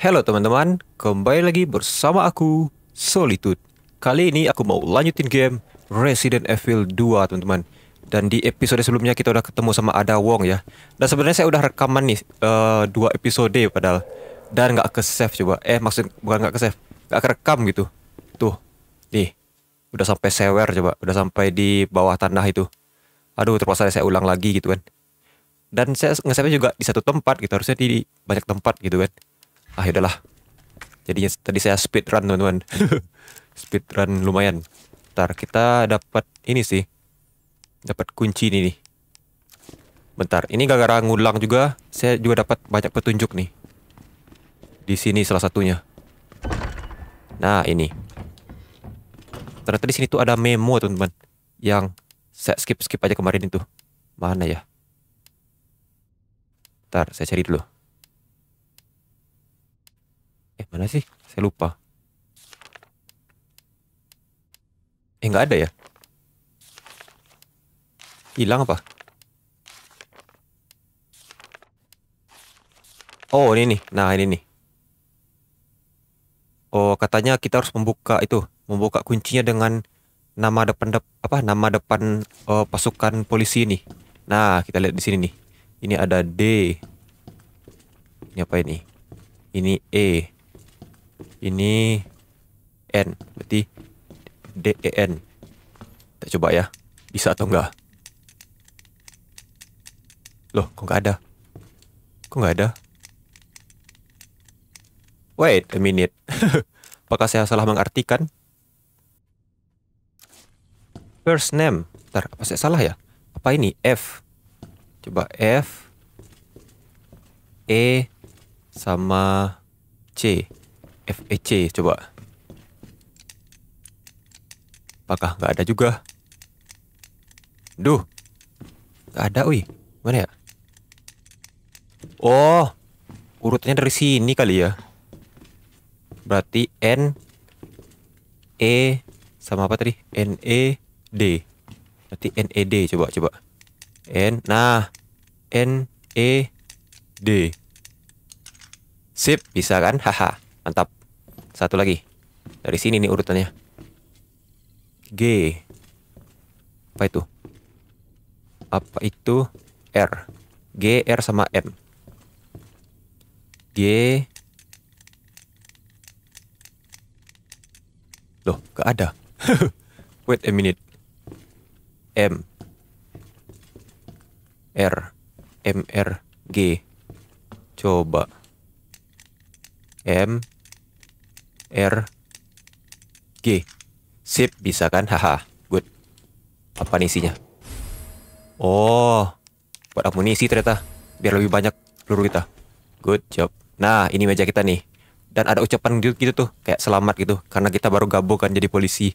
Halo teman-teman, kembali lagi bersama aku, Solitude. Kali ini aku mau lanjutin game Resident Evil 2, teman-teman. Dan di episode sebelumnya kita udah ketemu sama Ada Wong ya. Dan sebenarnya saya udah rekaman nih uh, dua episode padahal. Dan gak ke save coba. Eh maksud bukan nggak ke save, nggak rekam gitu. Tuh, nih udah sampai sewer coba, udah sampai di bawah tanah itu. Aduh terpaksa saya ulang lagi gitu kan. Dan saya nge juga di satu tempat gitu, harusnya di banyak tempat gitu kan ah yaudahlah jadinya tadi saya speed run teman-teman speed run lumayan ntar kita dapat ini sih dapat kunci ini nih bentar ini gara-gara ngulang juga saya juga dapat banyak petunjuk nih di sini salah satunya nah ini ternyata di sini tuh ada memo teman-teman yang saya skip skip aja kemarin itu mana ya ntar saya cari dulu eh mana sih saya lupa eh nggak ada ya hilang apa oh ini nih nah ini nih oh katanya kita harus membuka itu membuka kuncinya dengan nama depan dep, apa nama depan uh, pasukan polisi ini. Nah, kita lihat di sini nih. Ini ada D. Ini apa ini? Ini E ini N berarti D e N kita coba ya bisa atau enggak loh kok nggak ada kok nggak ada wait a minute apakah saya salah mengartikan first name Bentar, apa saya salah ya apa ini F coba F E sama C FEC coba. Apakah nggak ada juga? Duh. Nggak ada, wih. Mana ya? Oh. urutnya dari sini kali ya. Berarti N E sama apa tadi? N E D. Berarti N E D coba coba. N nah N E D. Sip, bisa kan? Haha, mantap. Satu lagi. Dari sini nih urutannya. G. Apa itu? Apa itu? R. G, R sama M. G. Loh, gak ada. Wait a minute. M. R. M, R, G. Coba. M. R G Sip, bisa kan? Haha, good. Apa nih isinya? Oh, buat amunisi ternyata. Biar lebih banyak peluru kita. Good job. Nah, ini meja kita nih. Dan ada ucapan gitu, gitu tuh, kayak selamat gitu. Karena kita baru gabung kan jadi polisi.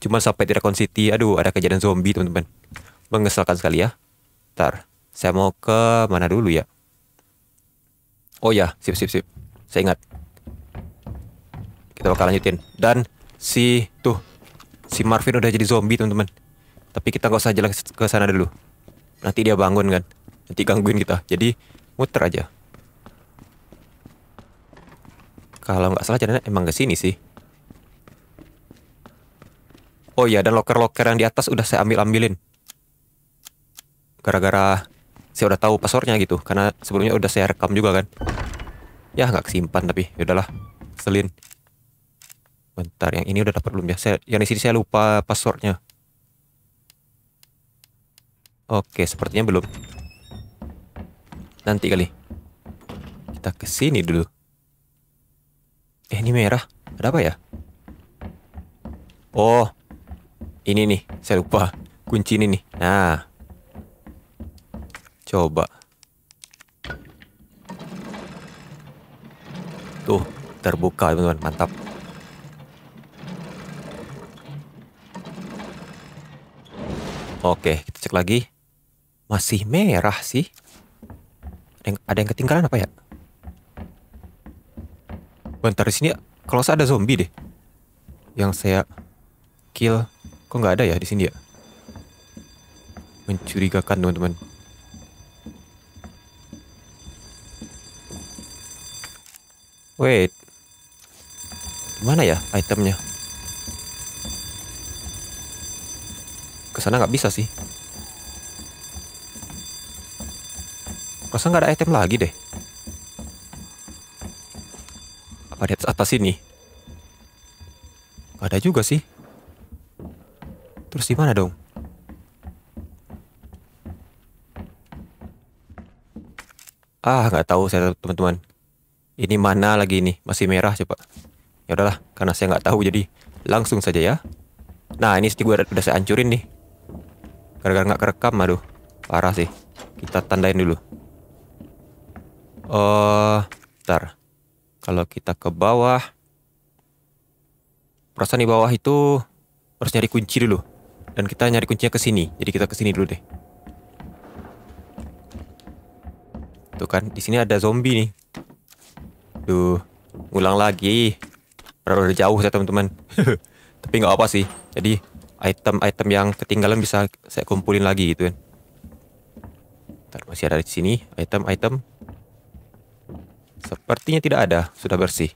Cuma sampai di Recon City, aduh ada kejadian zombie teman-teman. Mengesalkan sekali ya. Ntar, saya mau ke mana dulu ya? Oh ya, sip sip sip. Saya ingat. Kita bakal lanjutin. Dan si tuh si Marvin udah jadi zombie teman-teman. Tapi kita nggak usah jalan ke sana dulu. Nanti dia bangun kan. Nanti gangguin kita. Jadi muter aja. Kalau nggak salah jalannya emang ke sini sih. Oh iya, dan loker-loker yang di atas udah saya ambil-ambilin. Gara-gara saya udah tahu passwordnya gitu, karena sebelumnya udah saya rekam juga kan. Ya nggak kesimpan tapi, ya udahlah selin bentar yang ini udah dapat belum ya saya, yang di sini saya lupa passwordnya oke sepertinya belum nanti kali kita ke sini dulu eh ini merah ada apa ya oh ini nih saya lupa kunci ini nih nah coba tuh terbuka teman-teman mantap Oke, kita cek lagi. Masih merah sih. Ada yang, ada yang ketinggalan apa ya? Bentar di sini kalau saya ada zombie deh. Yang saya kill. Kok nggak ada ya di sini ya? Mencurigakan teman-teman. Wait. Mana ya itemnya? kesana nggak bisa sih Masa nggak ada item lagi deh Apa di atas, atas sini? Gak ada juga sih Terus di mana dong? Ah, nggak tahu saya teman-teman. Ini mana lagi ini? Masih merah coba. Ya udahlah, karena saya nggak tahu jadi langsung saja ya. Nah, ini gue udah saya hancurin nih. Gara-gara nggak kerekam, aduh. Parah sih. Kita tandain dulu. Eh, uh, ntar. Kalau kita ke bawah. Perasaan di bawah itu harus nyari kunci dulu. Dan kita nyari kuncinya ke sini. Jadi kita ke sini dulu deh. Tuh kan, di sini ada zombie nih. tuh ulang lagi. Udah jauh ya teman-teman. Tapi nggak apa sih. Jadi item-item yang ketinggalan bisa saya kumpulin lagi gitu kan. Bentar, masih ada di sini item-item. Sepertinya tidak ada, sudah bersih.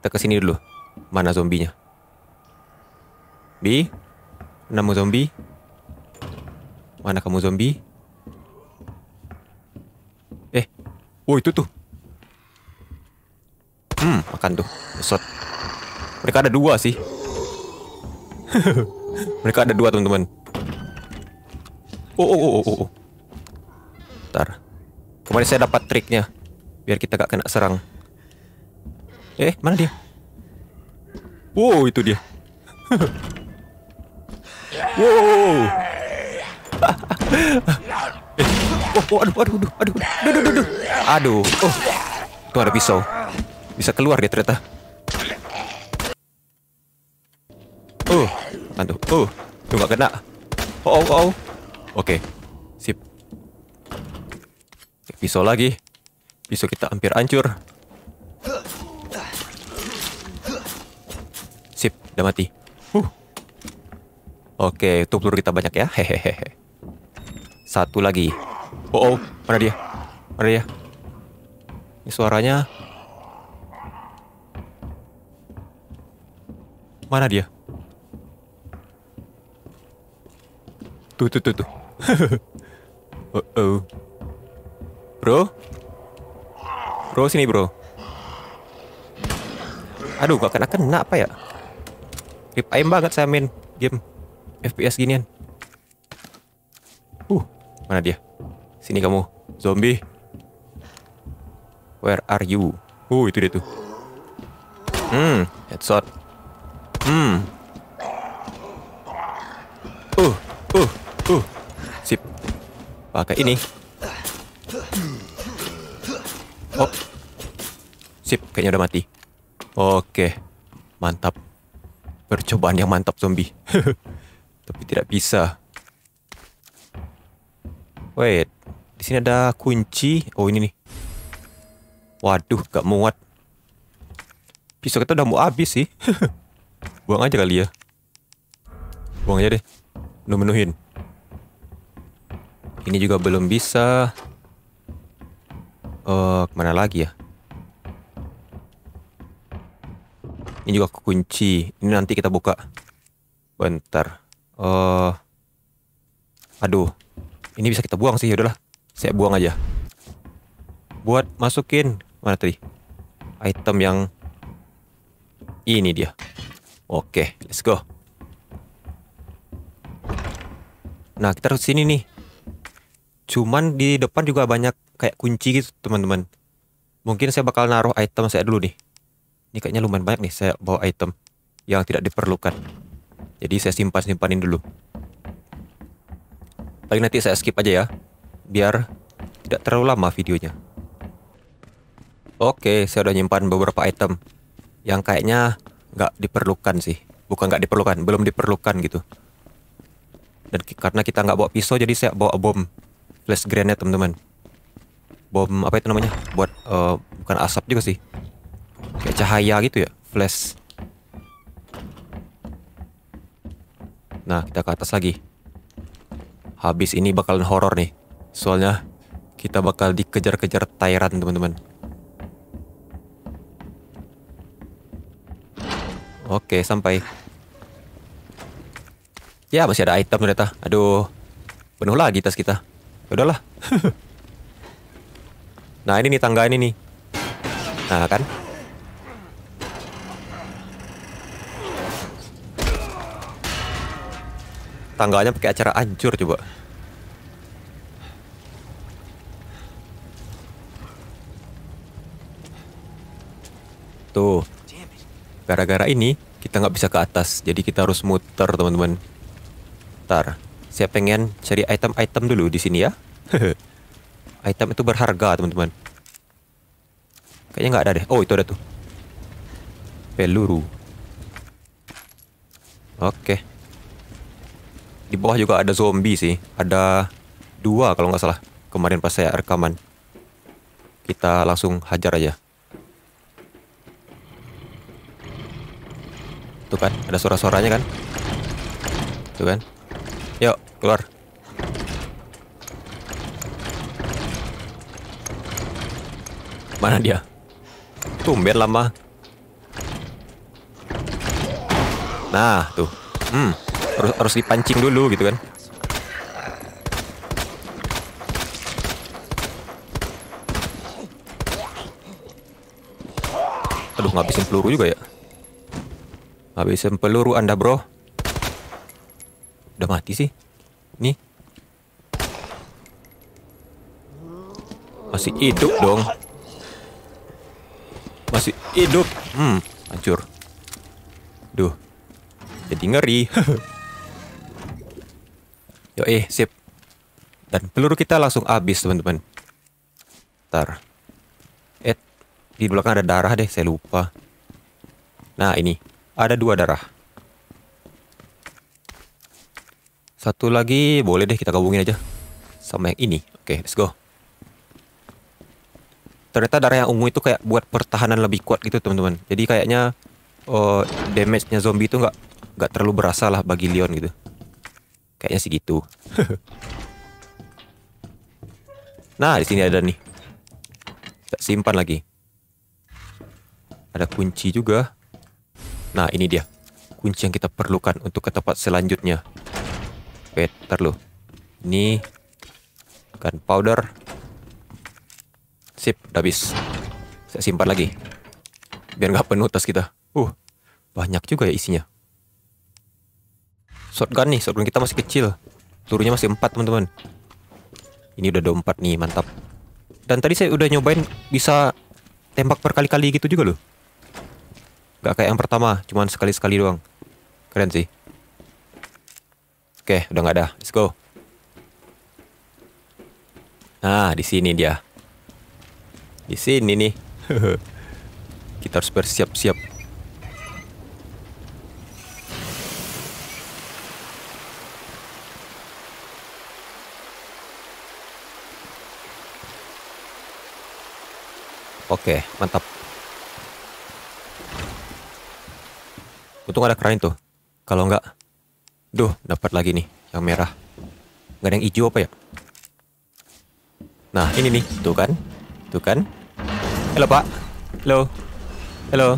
Kita ke sini dulu. Mana zombinya? Bi? Nemu zombie? Mana kamu zombie? Eh. Oh, itu tuh. Hmm, makan tuh. Besot. Mereka ada dua sih. Mereka ada dua teman-teman. Oh, oh, oh, oh, oh, oh. Bentar. Kemarin saya dapat triknya. Biar kita gak kena serang. Eh, mana dia? Wow, itu dia. wow. eh. Oh, oh, aduh, aduh, aduh, aduh, aduh, aduh, aduh, aduh. Oh, itu ada pisau. Bisa keluar dia ternyata. Oh. Apaan tuh? Uh, tuh gak kena. Oh, oh, oh. Oke, sip. Pisau lagi. Pisau kita hampir hancur. Sip, udah mati. Huh. Oke, okay, itu peluru kita banyak ya. Hehehe. Satu lagi. Oh, oh, mana dia? Mana dia? Ini suaranya. Mana dia? Tuh, tuh, tuh, tuh. oh, oh. Bro? Bro, sini bro. Aduh, gak kena kena apa ya? Rip aim banget saya main game FPS ginian. Uh, mana dia? Sini kamu, zombie. Where are you? Uh, itu dia tuh. Hmm, headshot. Hmm, pakai ini oh sip kayaknya udah mati oke mantap percobaan yang mantap zombie tapi tidak bisa wait di sini ada kunci oh ini nih waduh gak muat pisau kita udah mau habis sih buang aja kali ya buang aja deh menuhin ini juga belum bisa. Uh, kemana lagi ya? Ini juga kunci. Ini nanti kita buka. Bentar. Uh, aduh. Ini bisa kita buang sih, ya udahlah. Saya buang aja. Buat masukin mana tadi? Item yang ini dia. Oke, okay, let's go. Nah, kita harus sini nih. Cuman di depan juga banyak kayak kunci gitu teman-teman. Mungkin saya bakal naruh item saya dulu nih. Ini kayaknya lumayan banyak nih saya bawa item yang tidak diperlukan. Jadi saya simpan-simpanin dulu. Paling nanti saya skip aja ya. Biar tidak terlalu lama videonya. Oke, saya udah nyimpan beberapa item. Yang kayaknya nggak diperlukan sih. Bukan nggak diperlukan, belum diperlukan gitu. Dan karena kita nggak bawa pisau, jadi saya bawa bom flash grenade teman-teman bom apa itu namanya buat uh, bukan asap juga sih kayak cahaya gitu ya flash nah kita ke atas lagi habis ini bakalan horor nih soalnya kita bakal dikejar-kejar Tyrant teman-teman oke sampai ya masih ada item ternyata aduh penuh lagi tas kita udahlah nah ini nih tangga ini nih nah kan tangganya pakai acara hancur coba tuh gara-gara ini kita nggak bisa ke atas jadi kita harus muter teman-teman tar saya pengen cari item-item dulu di sini ya. item itu berharga, teman-teman. Kayaknya nggak ada deh. Oh, itu ada tuh. Peluru. Oke. Di bawah juga ada zombie sih. Ada dua kalau nggak salah. Kemarin pas saya rekaman. Kita langsung hajar aja. Tuh kan, ada suara-suaranya kan? Tuh kan? Yuk, keluar. Mana dia? Tumben lama. Nah, tuh. Hmm, harus harus dipancing dulu gitu kan. Aduh, ngabisin peluru juga ya. Ngabisin peluru Anda, Bro udah mati sih nih masih hidup dong masih hidup hmm hancur duh jadi ngeri yo eh sip dan peluru kita langsung habis teman-teman ntar eh di belakang ada darah deh saya lupa nah ini ada dua darah Satu lagi boleh deh kita gabungin aja sama yang ini. Oke, okay, let's go. Ternyata darah yang ungu itu kayak buat pertahanan lebih kuat gitu teman-teman. Jadi kayaknya oh, damage-nya zombie itu nggak nggak terlalu berasa lah bagi Leon gitu. Kayaknya sih gitu. nah di sini ada nih. Kita simpan lagi. Ada kunci juga. Nah ini dia kunci yang kita perlukan untuk ke tempat selanjutnya. Wait, ntar lu. Ini gunpowder. Sip, udah habis. Saya simpan lagi. Biar nggak penuh tas kita. Uh, banyak juga ya isinya. Shotgun nih, shotgun kita masih kecil. Turunnya masih empat, teman-teman. Ini udah ada empat nih, mantap. Dan tadi saya udah nyobain bisa tembak berkali-kali gitu juga loh. Gak kayak yang pertama, cuman sekali-sekali doang. Keren sih. Oke, udah nggak ada. Let's go. Nah, di sini dia. Di sini nih. Kita harus bersiap-siap. Oke, mantap. Untung ada keran tuh. Kalau enggak, Duh, dapat lagi nih yang merah. Gak ada yang hijau apa ya? Nah, ini nih. Tuh kan. Tuh kan. Halo, Pak. Halo. Halo.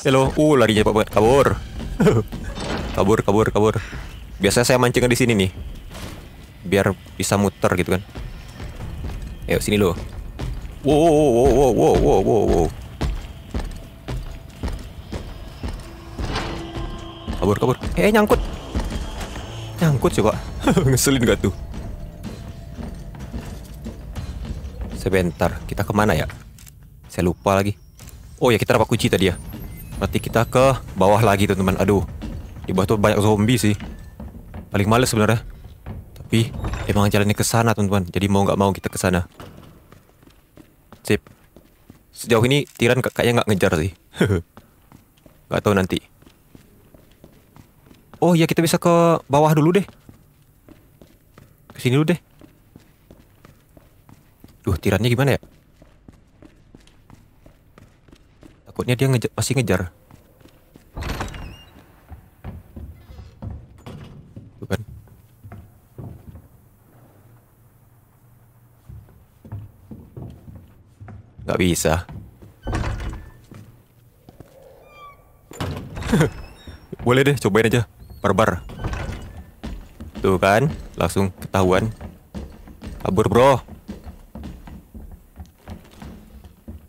Halo. Uh, larinya Pak banget. Kabur. kabur, kabur, kabur. Biasanya saya mancing di sini nih. Biar bisa muter gitu kan. Ayo sini loh. Wow, wow, wow, wow, wow, wow, wow. kabur kabur eh, eh nyangkut nyangkut kok ngeselin gak tuh sebentar kita kemana ya saya lupa lagi oh ya kita dapat kunci tadi ya berarti kita ke bawah lagi teman-teman aduh di bawah tuh banyak zombie sih paling males sebenarnya tapi emang jalannya ke sana teman-teman jadi mau nggak mau kita ke sana sip sejauh ini tiran kayaknya nggak ngejar sih nggak tahu nanti Oh iya kita bisa ke bawah dulu deh. Ke sini dulu deh. Duh, tirannya gimana ya? Takutnya dia ngejar, masih ngejar. Tuh kan. Gak bisa. Boleh deh, cobain aja barbar. Tuh kan, langsung ketahuan. Kabur, Bro.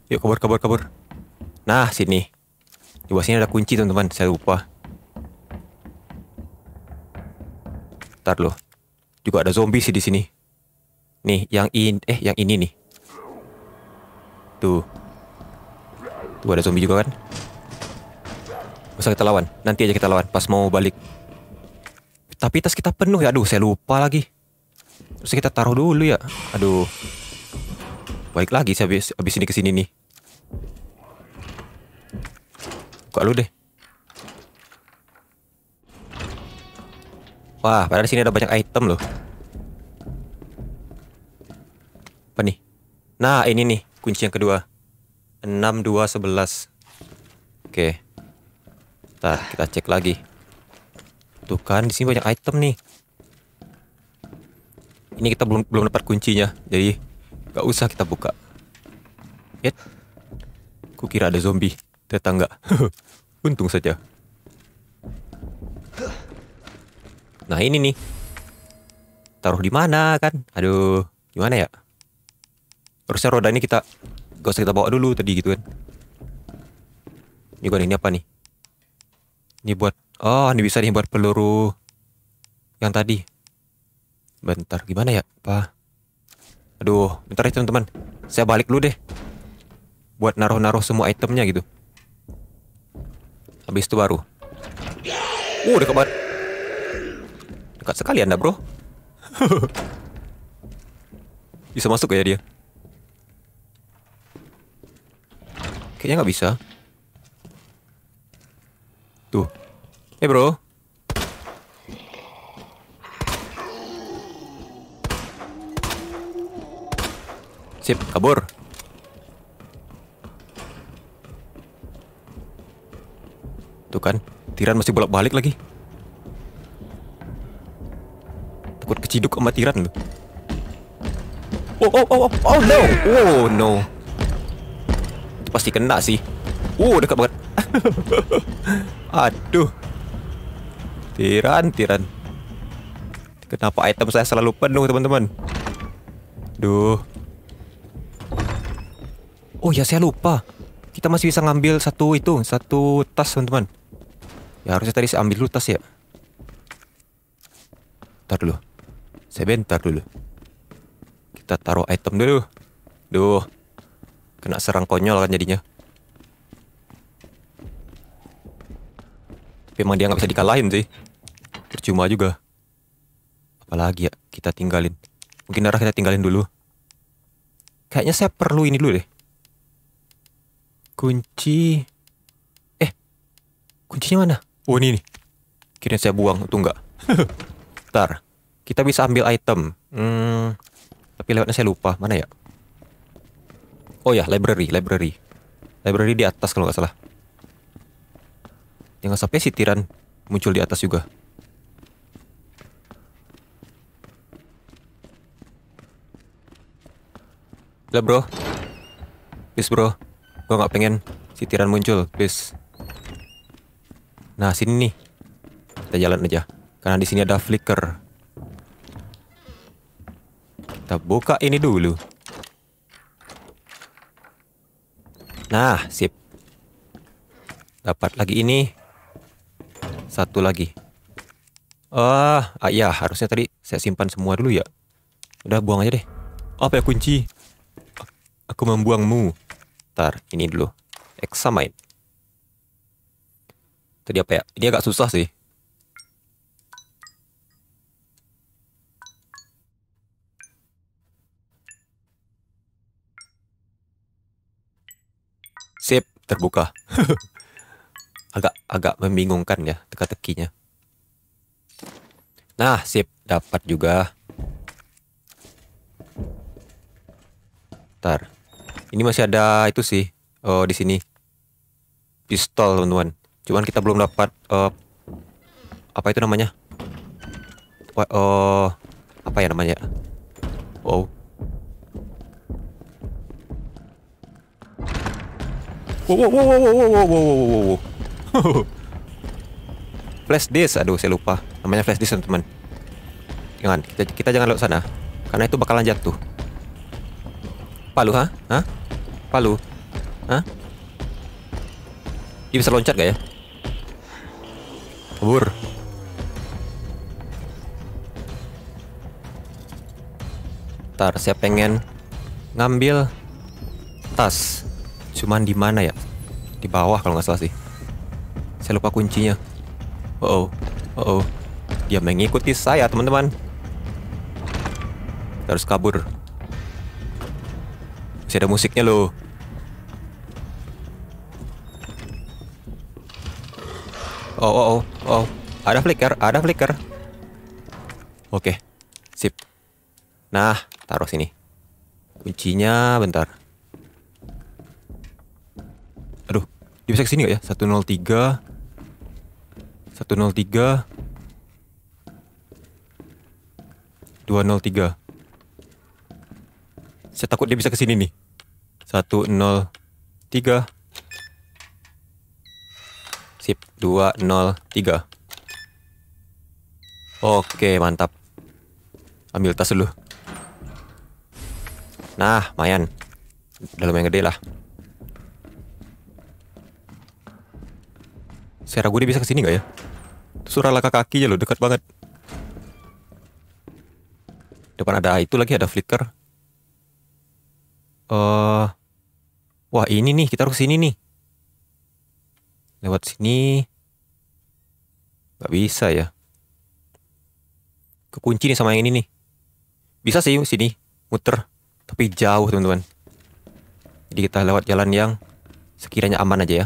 Yuk, kabur, kabur, kabur. Nah, sini. Di bawah sini ada kunci, teman-teman. Saya lupa. Ntar loh. Juga ada zombie sih di sini. Nih, yang ini eh yang ini nih. Tuh. Tuh ada zombie juga kan? Bisa kita lawan. Nanti aja kita lawan pas mau balik tapi tas kita penuh ya. Aduh, saya lupa lagi. Terus kita taruh dulu ya. Aduh. Baik lagi saya habis, habis ini ke sini nih. Buka lu deh. Wah, padahal di sini ada banyak item loh. Apa nih? Nah, ini nih kunci yang kedua. 6 2 11. Oke. kita cek lagi. Tuh kan, di sini banyak item nih. Ini kita belum belum dapat kuncinya, jadi gak usah kita buka. Yet. Kukira ada zombie, tetangga Untung saja. Nah, ini nih. Taruh di mana kan? Aduh, gimana ya? Harusnya roda ini kita gak usah kita bawa dulu tadi gitu kan. Ini gua ini apa nih? Ini buat Oh, ini bisa nih buat peluru yang tadi. Bentar, gimana ya, Pak? Aduh, bentar ya teman-teman. Saya balik dulu deh. Buat naruh-naruh semua itemnya gitu. Habis itu baru. Uh, dekat banget. Dekat sekali Anda, Bro. bisa masuk ya dia? Kayaknya nggak bisa. Tuh. Eh hey, bro. Sip, kabur. Tuh kan, Tiran masih bolak-balik lagi. Takut keciduk sama Tiran lu. Oh, oh, oh, oh, oh no. Oh no. Itu pasti kena sih. Oh, dekat banget. Aduh. Tiran, tiran. Kenapa item saya selalu penuh, teman-teman? Duh. Oh ya, saya lupa. Kita masih bisa ngambil satu itu, satu tas, teman-teman. Ya, harusnya tadi saya ambil dulu tas ya. Ntar dulu. Saya bentar dulu. Kita taruh item dulu. Duh. Kena serang konyol kan jadinya. Tapi emang dia nggak bisa dikalahin sih percuma juga. Apalagi ya kita tinggalin. Mungkin darah kita tinggalin dulu. Kayaknya saya perlu ini dulu deh. Kunci. Eh, kuncinya mana? Oh ini nih. Kira saya buang, itu enggak. Bentar, kita bisa ambil item. Hmm, tapi lewatnya saya lupa. Mana ya? Oh ya, library, library. Library di atas kalau nggak salah. Jangan sampai sitiran muncul di atas juga. Lah bro. Please bro. gua nggak pengen si tiran muncul, please. Nah, sini nih. Kita jalan aja. Karena di sini ada flicker. Kita buka ini dulu. Nah, sip. Dapat lagi ini. Satu lagi. Ah, ah ya, harusnya tadi saya simpan semua dulu ya. Udah buang aja deh. Oh, apa ya kunci? Aku membuangmu. Ntar, ini dulu. Examine. Tadi apa ya? Ini agak susah sih. Sip, terbuka. agak agak membingungkan ya teka-tekinya. Nah, sip, dapat juga. Ntar. Ini masih ada itu sih uh, di sini pistol teman-teman. Cuman kita belum dapat uh, apa itu namanya? Wah, eh, uh, apa ya namanya? Wow. Wow wow wow wow wow wow wow wow wow. flash disk, aduh saya lupa. Namanya flash disk teman-teman. Jangan, kita, kita jangan lewat sana. Karena itu bakalan jatuh. Palu, ha? Hah? Palu? ha? Dia bisa loncat gak ya? Kabur. Ntar saya pengen ngambil tas. Cuman di mana ya? Di bawah kalau nggak salah sih. Saya lupa kuncinya. Oh, oh, oh, Dia mengikuti saya teman-teman. Terus kabur masih ada musiknya loh. Oh, oh, oh, oh. Ada flicker, ada flicker. Oke, okay. sip. Nah, taruh sini. Kuncinya bentar. Aduh, dia bisa kesini gak ya? Satu satu nol nol tiga, tiga, dua nol tiga. Saya takut dia bisa kesini nih. 103 sip 203 oke mantap ambil tas dulu nah mayan dalam yang gede lah Saya gue dia bisa kesini gak ya? Surah laka kaki aja loh, dekat banget Depan ada itu lagi ada flicker Eh uh, wah ini nih kita harus sini nih lewat sini Gak bisa ya kekunci nih sama yang ini nih bisa sih sini muter tapi jauh teman-teman jadi kita lewat jalan yang sekiranya aman aja ya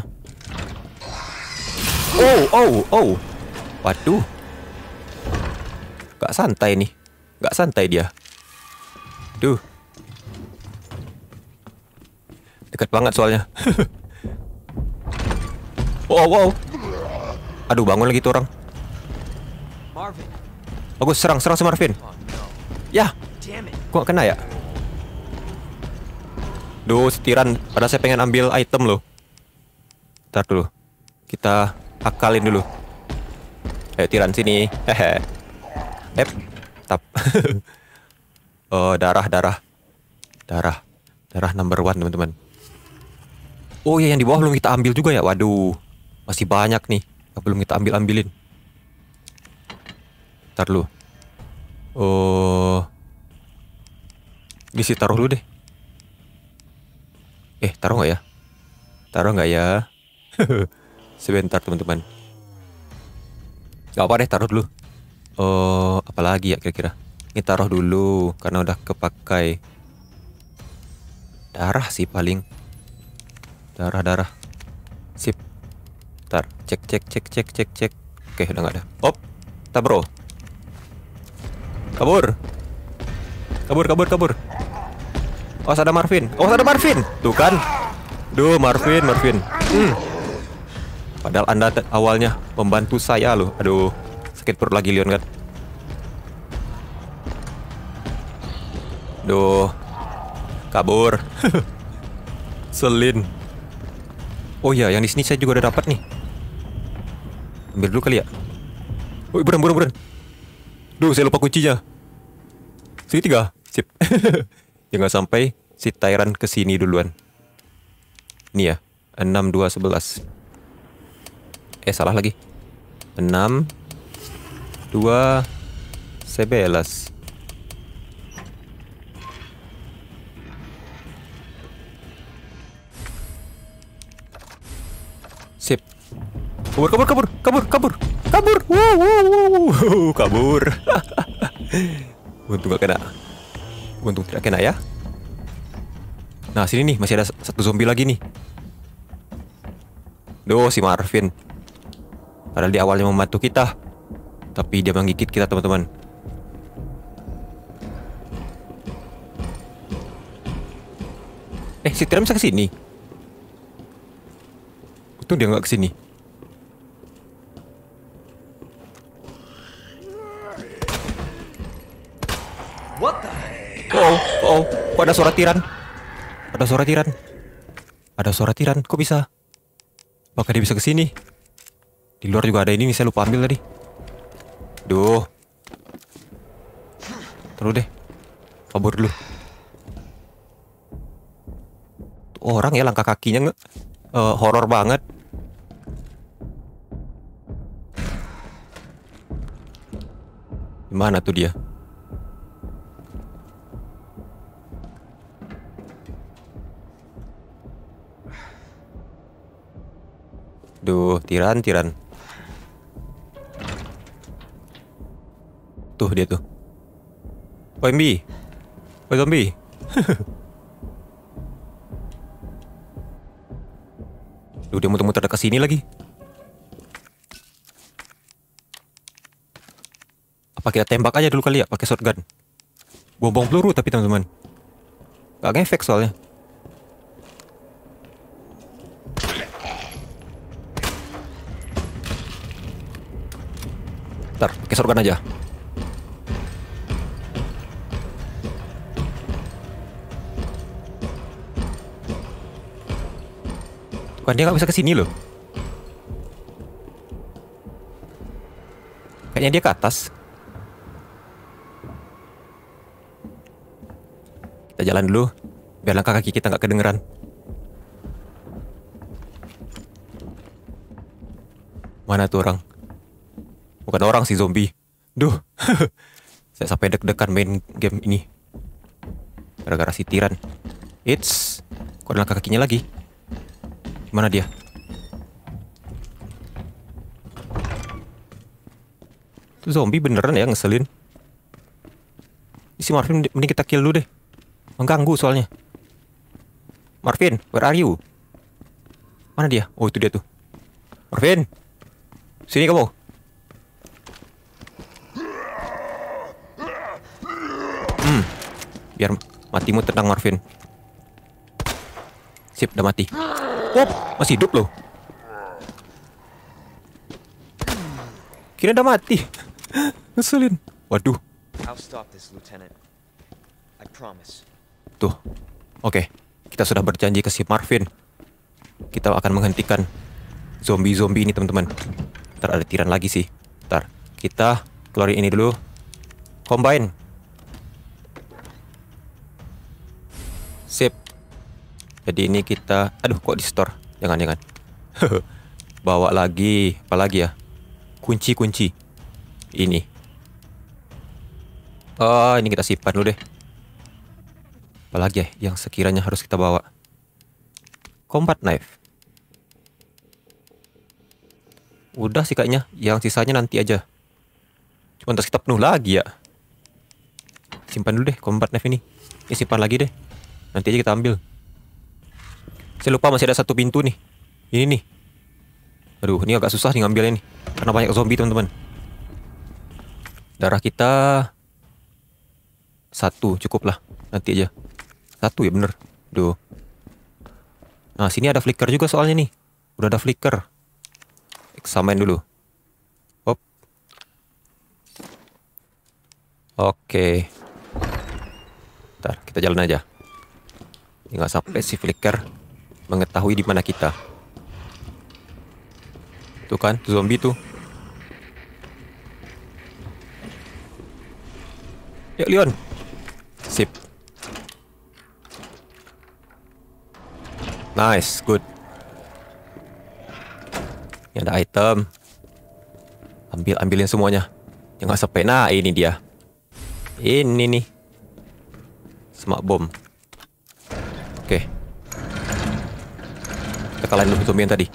oh oh oh waduh Gak santai nih Gak santai dia duh Dekat banget soalnya. wow, wow. Aduh, bangun lagi tuh orang. Marvin. Bagus, serang, serang si Marvin. Oh, ya. Kok kena ya? Duh, setiran. Padahal saya pengen ambil item loh. Ntar dulu. Kita akalin dulu. Ayo, eh, tiran sini. Hehe. Ep. Tap. oh, darah, darah. Darah. Darah number one, teman-teman. Oh iya yang di bawah belum kita ambil juga ya. Waduh. Masih banyak nih yang belum kita ambil-ambilin. Ntar lu. Oh. Ini sih taruh lu deh. Eh, taruh gak ya? Taruh gak ya? Sebentar teman-teman. Gak apa deh, taruh dulu. Oh, apalagi ya kira-kira? Ini taruh dulu karena udah kepakai. Darah sih paling darah darah sip tar cek cek cek cek cek cek oke udah nggak ada op tabro kabur kabur kabur kabur oh ada Marvin oh ada Marvin tuh kan duh Marvin Marvin hmm. padahal anda awalnya membantu saya loh aduh sakit perut lagi Leon kan duh kabur selin Oh iya, yang di sini saya juga udah dapat nih. Ambil dulu kali ya. Woi, oh, buran, buran, buran. Duh, saya lupa kuncinya. tiga, Sip. Jangan sampai si Tyrant ke sini duluan. Ini ya. enam dua sebelas. Eh, salah lagi. Enam dua sebelas. kabur kabur kabur kabur kabur kabur wow, wow, wow. kabur untung gak kena untung tidak kena ya nah sini nih masih ada satu zombie lagi nih Duh si Marvin Padahal di awalnya membantu kita Tapi dia menggigit kita teman-teman Eh si Tira bisa kesini Untung dia nggak kesini Ada suara tiran. Ada suara tiran. Ada suara tiran. Kok bisa? Apakah dia bisa kesini? Di luar juga ada ini nih, saya lupa ambil tadi. Duh. Terus deh. Kabur dulu. Orang ya langkah kakinya nggak uh, eh, horor banget. Di mana tuh dia? Duh, tiran, tiran. Tuh dia tuh. OMB. Oh, zombie. Duh, dia muter-muter ke sini lagi. Apa kita tembak aja dulu kali ya pakai shotgun? Bobong peluru tapi teman-teman. Gak ngefek soalnya. Ntar, pakai shotgun aja. Kan dia nggak bisa kesini loh. Kayaknya dia ke atas. Kita jalan dulu, biar langkah kaki kita nggak kedengeran. Mana tuh orang? Bukan orang sih zombie. Duh. Saya sampai deg-degan main game ini. Gara-gara si tiran. It's kok ada langkah kakinya lagi? Mana dia? Itu zombie beneran ya ngeselin. Si Marvin mending kita kill dulu deh. Mengganggu soalnya. Marvin, where are you? Mana dia? Oh, itu dia tuh. Marvin. Sini kamu. biar matimu tentang Marvin. Sip, udah mati. Wop, masih hidup loh. Kira udah mati. Ngeselin. Waduh. Tuh. Oke. Kita sudah berjanji ke si Marvin. Kita akan menghentikan zombie-zombie ini, teman-teman. Ntar ada tiran lagi sih. Ntar. Kita keluarin ini dulu. Combine. Sip. Jadi ini kita, aduh kok di store? Jangan jangan. Bawa lagi, apa lagi ya? Kunci-kunci. Ini. Oh, ini kita simpan dulu deh. Apalagi ya yang sekiranya harus kita bawa? Combat knife. Udah sih kayaknya, yang sisanya nanti aja. Cuma terus kita penuh lagi ya. Simpan dulu deh combat knife ini. Ini simpan lagi deh. Nanti aja kita ambil. Saya lupa masih ada satu pintu nih. Ini nih. Aduh, ini agak susah nih ngambilnya nih. Karena banyak zombie, teman-teman. Darah kita satu cukup lah. Nanti aja. Satu ya bener. Duh. Nah, sini ada flicker juga soalnya nih. Udah ada flicker. Examine dulu. Hop. Oke. Ntar, kita jalan aja. Hingga sampai si Flicker mengetahui di mana kita. Tuh kan, tuh zombie tuh. Yuk, Leon. Sip. Nice, good. Ini ada item. Ambil, ambilin semuanya. Jangan sampai. Nah, ini dia. Ini nih. Semak bom. Oke. Okay. Kita lain lebih zombie yang tadi.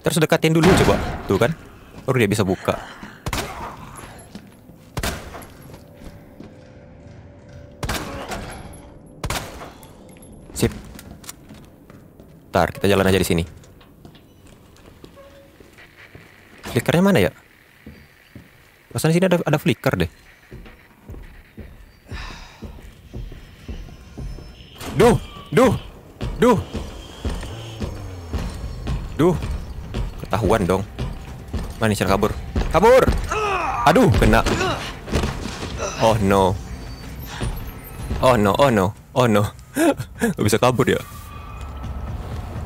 Terus dekatin dulu coba. Tuh kan. Baru dia bisa buka. Sip. Ntar kita jalan aja di sini. Flickernya mana ya? Perasaan sini ada ada flicker deh. Duh, duh, duh. Duh. Ketahuan dong. Mana cara kabur? Kabur. Aduh, kena. Oh no. Oh no, oh no, oh no. Gak bisa kabur ya.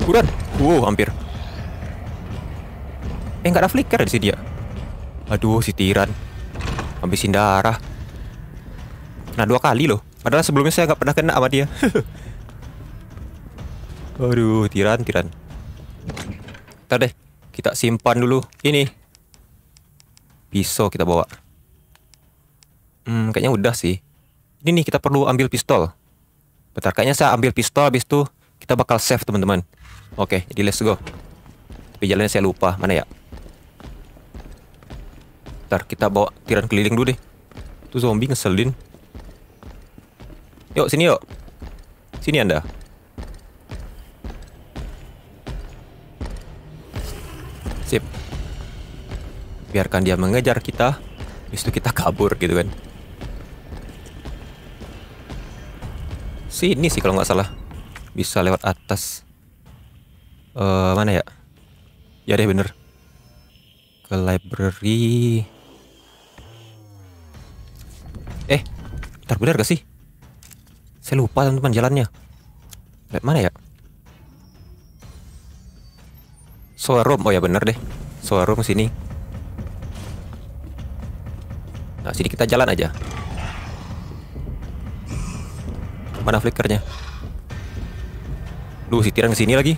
Kurang? Wow, hampir. Eh, nggak ada flicker di sini ya. Aduh, si Tiran. Habisin darah. nah dua kali loh. Padahal sebelumnya saya nggak pernah kena sama dia. Aduh, Tiran, Tiran. Ntar deh, kita simpan dulu. Ini. Pisau kita bawa. Hmm, kayaknya udah sih. Ini nih, kita perlu ambil pistol. Bentar, kayaknya saya ambil pistol habis itu kita bakal save teman-teman. Oke, jadi let's go. Tapi jalannya saya lupa. Mana ya? Ntar kita bawa tiran keliling dulu deh. Tuh zombie ngeselin. Yuk, sini yuk. Sini Anda. Sip. Biarkan dia mengejar kita. Habis itu kita kabur gitu kan. Sini sih kalau nggak salah. Bisa lewat atas. Uh, mana ya? Ya deh bener. Ke library. Eh, ntar bener gak sih? Saya lupa teman-teman jalannya. Lihat mana ya? Soarum, oh ya bener deh. Soarum sini. Nah, sini kita jalan aja. Mana flickernya? Duh, si Tiran kesini lagi.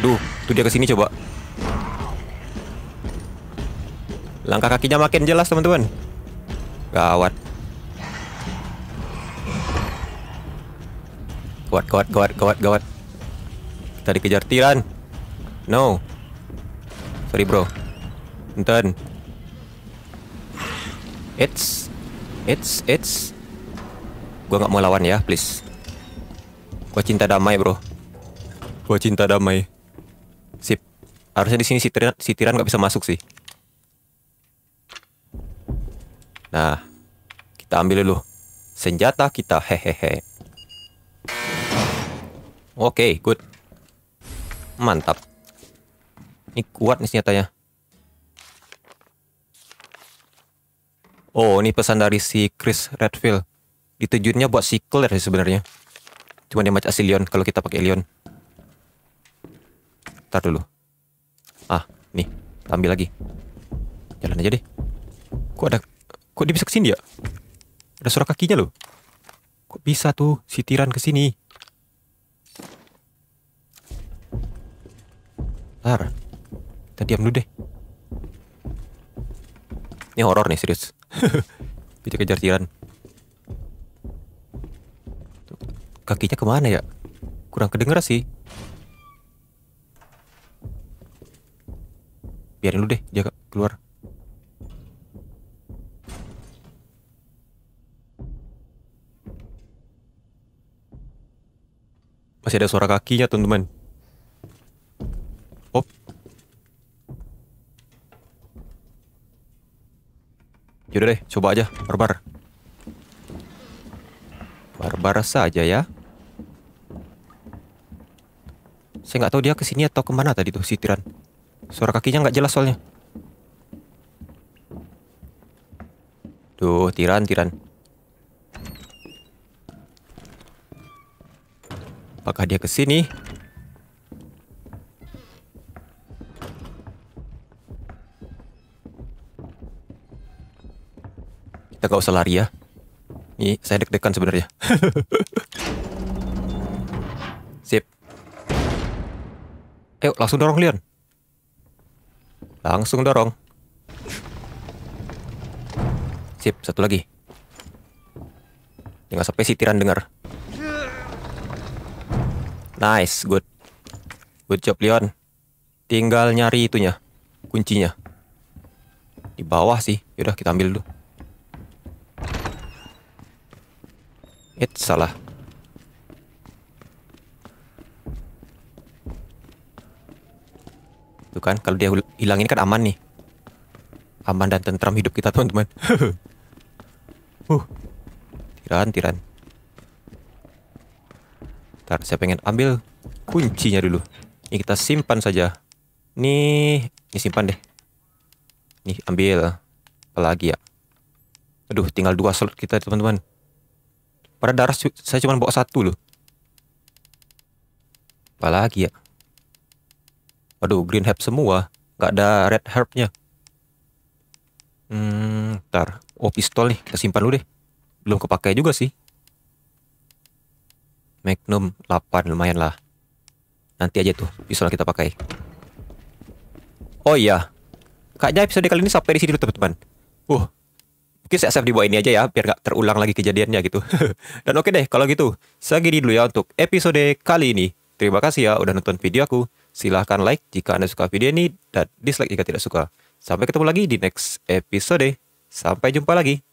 Duh, tuh dia kesini coba. Langkah kakinya makin jelas, teman-teman. Gawat. Gawat, gawat, gawat, gawat, gawat. Kita dikejar tiran. No. Sorry, bro. Enten. It's it's it's Gue gak mau lawan ya, please. Gua cinta damai, bro. Gua cinta damai. Sip. Harusnya di sini si tiran si tiran nggak bisa masuk sih. Nah, kita ambil dulu senjata kita. Hehehe. Oke, okay, good. Mantap. Ini kuat nih senjatanya. Oh, ini pesan dari si Chris Redfield. Ditujunya buat si Claire sih sebenarnya. Cuma dia macam Leon kalau kita pakai Leon. Ntar dulu. Ah, nih. Ambil lagi. Jalan aja deh. Kok ada Kok dia bisa kesini ya? Ada suara kakinya loh. Kok bisa tuh si tiran kesini? Ntar. Kita diam dulu deh. Ini horor nih serius. Kita kejar tiran. Kakinya kemana ya? Kurang kedengeran sih. Biarin lu deh dia keluar. Masih ada suara kakinya, teman-teman. Op. Yaudah deh, coba aja, barbar. Barbar saja ya. Saya nggak tahu dia kesini atau kemana tadi tuh si Tiran. Suara kakinya nggak jelas soalnya. Duh, Tiran, Tiran. Apakah dia ke sini? Kita gak usah lari ya. Ini saya deg-degan sebenarnya. Sip. Ayo, langsung dorong Leon. Langsung dorong. Sip, satu lagi. Jangan sampai si tiran dengar. Nice, good. Good job, Leon. Tinggal nyari itunya, kuncinya. Di bawah sih. Yaudah, kita ambil dulu. It salah. Tuh kan, kalau dia hilang ini kan aman nih. Aman dan tentram hidup kita, teman-teman. huh. Tiran, tiran. Ntar saya pengen ambil kuncinya dulu. Ini kita simpan saja. Nih, ini simpan deh. Nih, ambil. Apalagi ya. Aduh, tinggal dua slot kita, teman-teman. Pada darah saya cuma bawa satu loh. Apalagi ya. Aduh, green herb semua. Gak ada red herbnya. Hmm, ntar. Oh, pistol nih. Kita simpan dulu deh. Belum kepakai juga sih. Magnum 8 lumayan lah. Nanti aja tuh pistol kita pakai. Oh iya. Kayaknya episode kali ini sampai di sini dulu teman-teman. Uh. Mungkin saya save di bawah ini aja ya biar nggak terulang lagi kejadiannya gitu. Dan oke okay deh kalau gitu, saya gini dulu ya untuk episode kali ini. Terima kasih ya udah nonton video aku. Silahkan like jika Anda suka video ini dan dislike jika tidak suka. Sampai ketemu lagi di next episode. Sampai jumpa lagi.